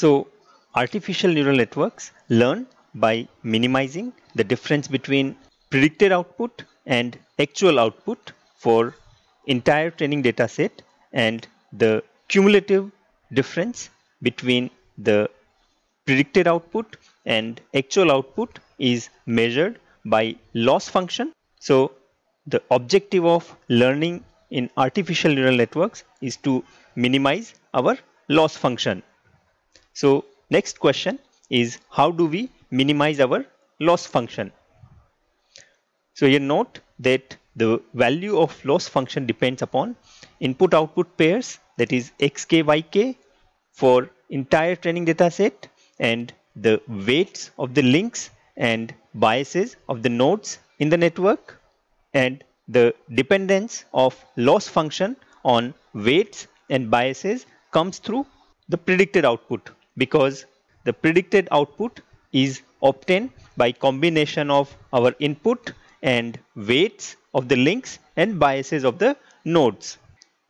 So artificial neural networks learn by minimizing the difference between predicted output and actual output for entire training data set and the cumulative difference between the predicted output and actual output is measured by loss function. So the objective of learning in artificial neural networks is to minimize our loss function. So next question is how do we minimize our loss function? So here note that the value of loss function depends upon input output pairs that is xk yk for entire training data set and the weights of the links and biases of the nodes in the network and the dependence of loss function on weights and biases comes through the predicted output because the predicted output is obtained by combination of our input and weights of the links and biases of the nodes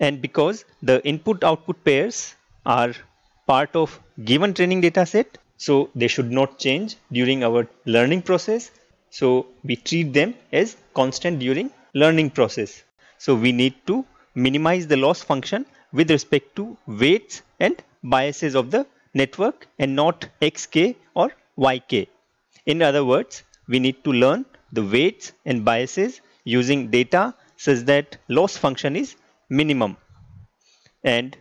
and because the input output pairs are part of given training data set so they should not change during our learning process so we treat them as constant during learning process so we need to minimize the loss function with respect to weights and biases of the network and not xk or yk. In other words, we need to learn the weights and biases using data such that loss function is minimum. And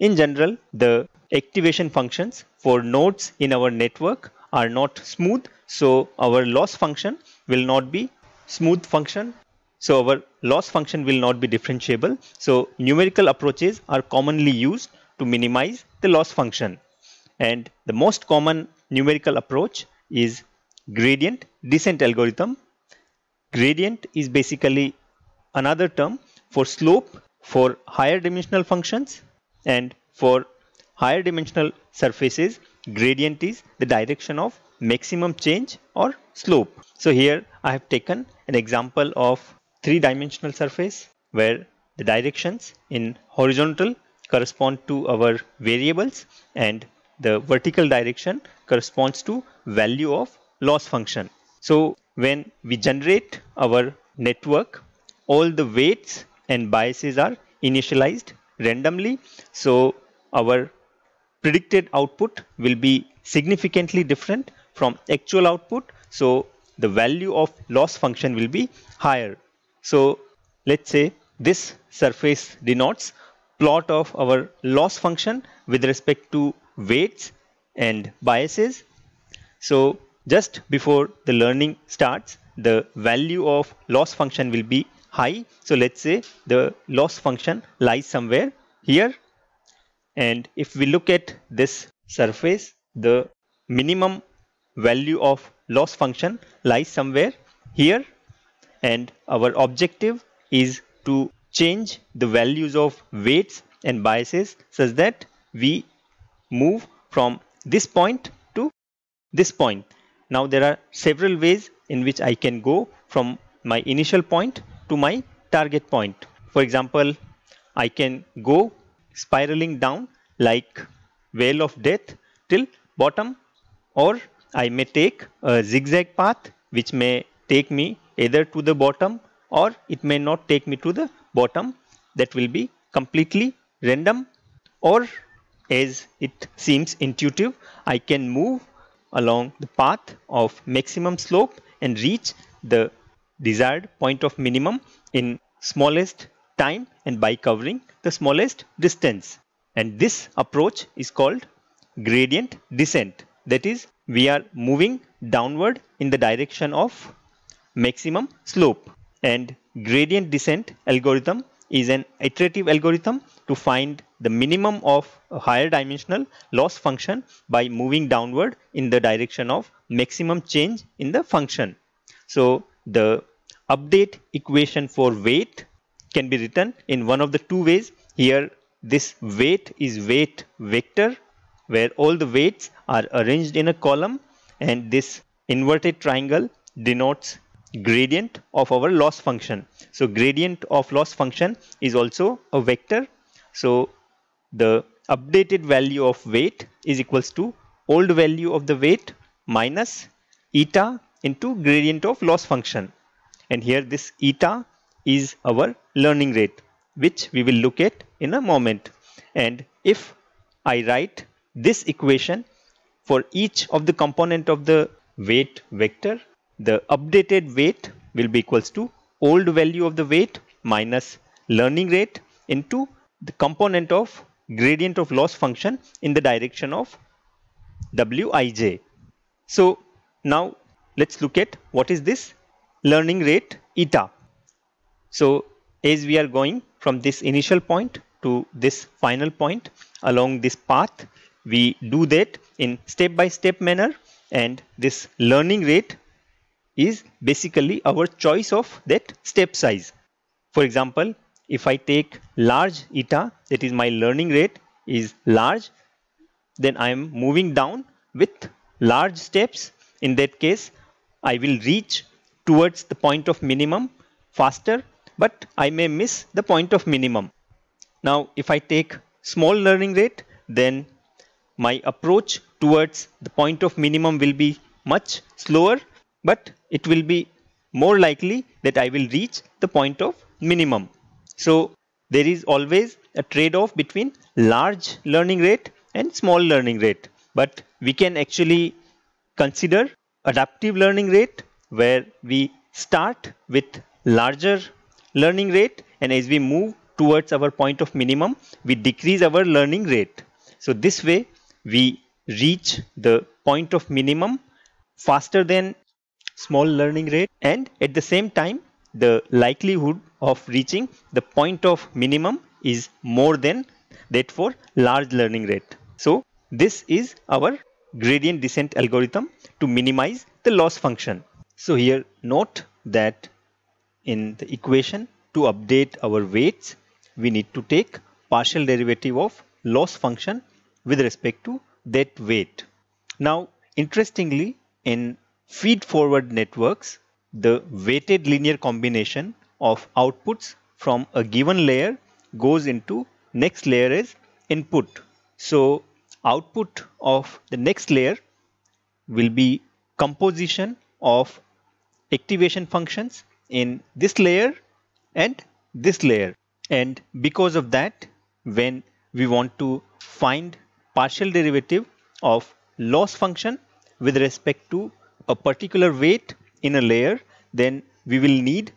in general, the activation functions for nodes in our network are not smooth. So our loss function will not be smooth function. So our loss function will not be differentiable. So numerical approaches are commonly used to minimize the loss function. And the most common numerical approach is gradient descent algorithm. Gradient is basically another term for slope for higher dimensional functions and for higher dimensional surfaces gradient is the direction of maximum change or slope. So here I have taken an example of three dimensional surface where the directions in horizontal correspond to our variables and the vertical direction corresponds to value of loss function. So when we generate our network, all the weights and biases are initialized randomly. So our predicted output will be significantly different from actual output. So the value of loss function will be higher. So let's say this surface denotes plot of our loss function with respect to weights and biases. So just before the learning starts, the value of loss function will be high. So let's say the loss function lies somewhere here. And if we look at this surface, the minimum value of loss function lies somewhere here. And our objective is to change the values of weights and biases such that we move from this point to this point. Now there are several ways in which I can go from my initial point to my target point. For example, I can go spiraling down like whale of death till bottom or I may take a zigzag path which may take me either to the bottom or it may not take me to the bottom that will be completely random or as it seems intuitive, I can move along the path of maximum slope and reach the desired point of minimum in smallest time and by covering the smallest distance. And this approach is called gradient descent. That is, we are moving downward in the direction of maximum slope. And gradient descent algorithm is an iterative algorithm to find the minimum of higher dimensional loss function by moving downward in the direction of maximum change in the function. So the update equation for weight can be written in one of the two ways. Here this weight is weight vector where all the weights are arranged in a column and this inverted triangle denotes gradient of our loss function. So gradient of loss function is also a vector. So the updated value of weight is equals to old value of the weight minus eta into gradient of loss function. And here this eta is our learning rate which we will look at in a moment. And if I write this equation for each of the component of the weight vector the updated weight will be equals to old value of the weight minus learning rate into the component of gradient of loss function in the direction of wij. So now let's look at what is this learning rate eta. So as we are going from this initial point to this final point along this path, we do that in step by step manner and this learning rate is basically our choice of that step size. For example, if I take large eta, that is my learning rate is large, then I am moving down with large steps. In that case, I will reach towards the point of minimum faster, but I may miss the point of minimum. Now, if I take small learning rate, then my approach towards the point of minimum will be much slower but it will be more likely that I will reach the point of minimum. So there is always a trade-off between large learning rate and small learning rate. But we can actually consider adaptive learning rate where we start with larger learning rate and as we move towards our point of minimum, we decrease our learning rate. So this way we reach the point of minimum faster than small learning rate and at the same time the likelihood of reaching the point of minimum is more than that for large learning rate. So this is our gradient descent algorithm to minimize the loss function. So here note that in the equation to update our weights we need to take partial derivative of loss function with respect to that weight. Now interestingly in feed-forward networks, the weighted linear combination of outputs from a given layer goes into next layer as input. So output of the next layer will be composition of activation functions in this layer and this layer. And because of that, when we want to find partial derivative of loss function with respect to a particular weight in a layer, then we will need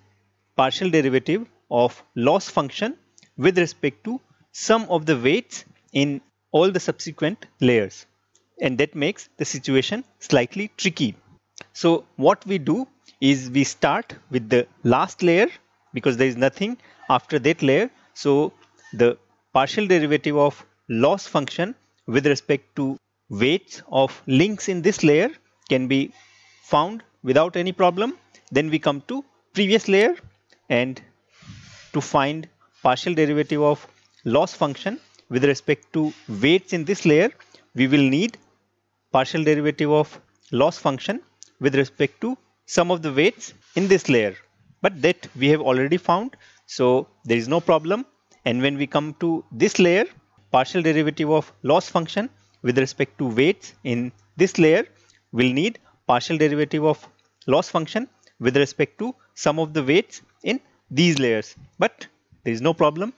partial derivative of loss function with respect to sum of the weights in all the subsequent layers. And that makes the situation slightly tricky. So what we do is we start with the last layer because there is nothing after that layer. So the partial derivative of loss function with respect to weights of links in this layer can be found without any problem then we come to previous layer and to find partial derivative of loss function with respect to weights in this layer we will need partial derivative of loss function with respect to some of the weights in this layer but that we have already found so there is no problem and when we come to this layer partial derivative of loss function with respect to weights in this layer we will need partial derivative of loss function with respect to some of the weights in these layers. But there is no problem.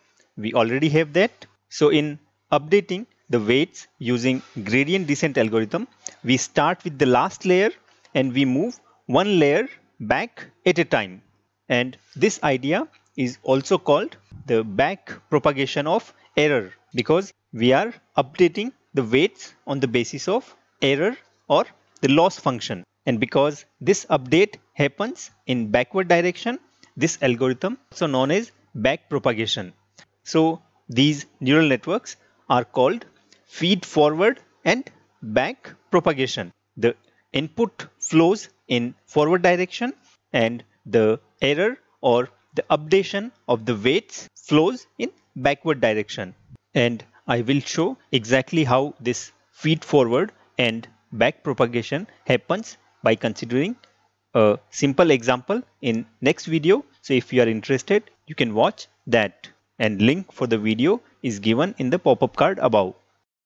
We already have that. So in updating the weights using gradient descent algorithm, we start with the last layer and we move one layer back at a time. And this idea is also called the back propagation of error because we are updating the weights on the basis of error or the loss function. And because this update happens in backward direction, this algorithm so known as back propagation. So these neural networks are called feed forward and back propagation. The input flows in forward direction and the error or the updation of the weights flows in backward direction. And I will show exactly how this feed forward and back propagation happens by considering a simple example in next video. So if you are interested, you can watch that and link for the video is given in the pop-up card above.